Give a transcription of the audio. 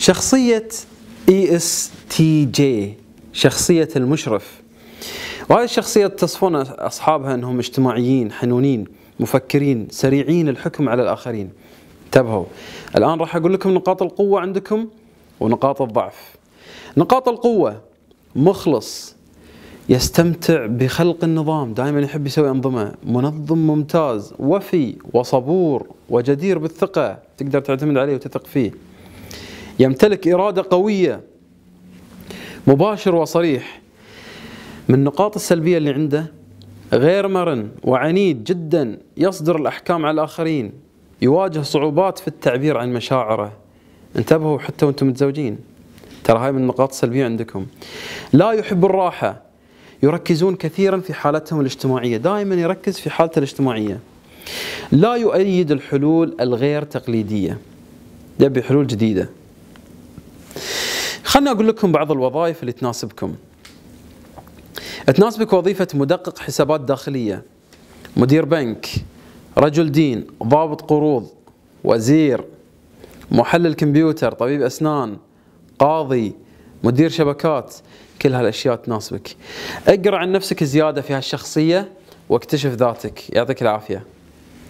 شخصية اي اس تي جي شخصية المشرف وهذه الشخصية تصفون أصحابها أنهم اجتماعيين حنونين مفكرين سريعين الحكم على الآخرين انتبهوا الآن راح أقول لكم نقاط القوة عندكم ونقاط الضعف نقاط القوة مخلص يستمتع بخلق النظام دائما يحب يسوي أنظمة منظم ممتاز وفي وصبور وجدير بالثقة تقدر تعتمد عليه وتثق فيه يمتلك إرادة قوية مباشر وصريح من النقاط السلبية اللي عنده غير مرن وعنيد جدا يصدر الأحكام على الآخرين يواجه صعوبات في التعبير عن مشاعره انتبهوا حتى وانتم متزوجين ترى هاي من النقاط السلبية عندكم لا يحب الراحة يركزون كثيرا في حالتهم الاجتماعية دائما يركز في حالته الاجتماعية لا يؤيد الحلول الغير تقليدية يبي حلول جديدة خلنا أقول لكم بعض الوظائف اللي تناسبكم تناسبك وظيفة مدقق حسابات داخلية مدير بنك رجل دين ضابط قروض وزير محلل كمبيوتر طبيب أسنان قاضي مدير شبكات كل هالأشياء تناسبك اقرأ عن نفسك زيادة في هالشخصية واكتشف ذاتك يعطيك العافية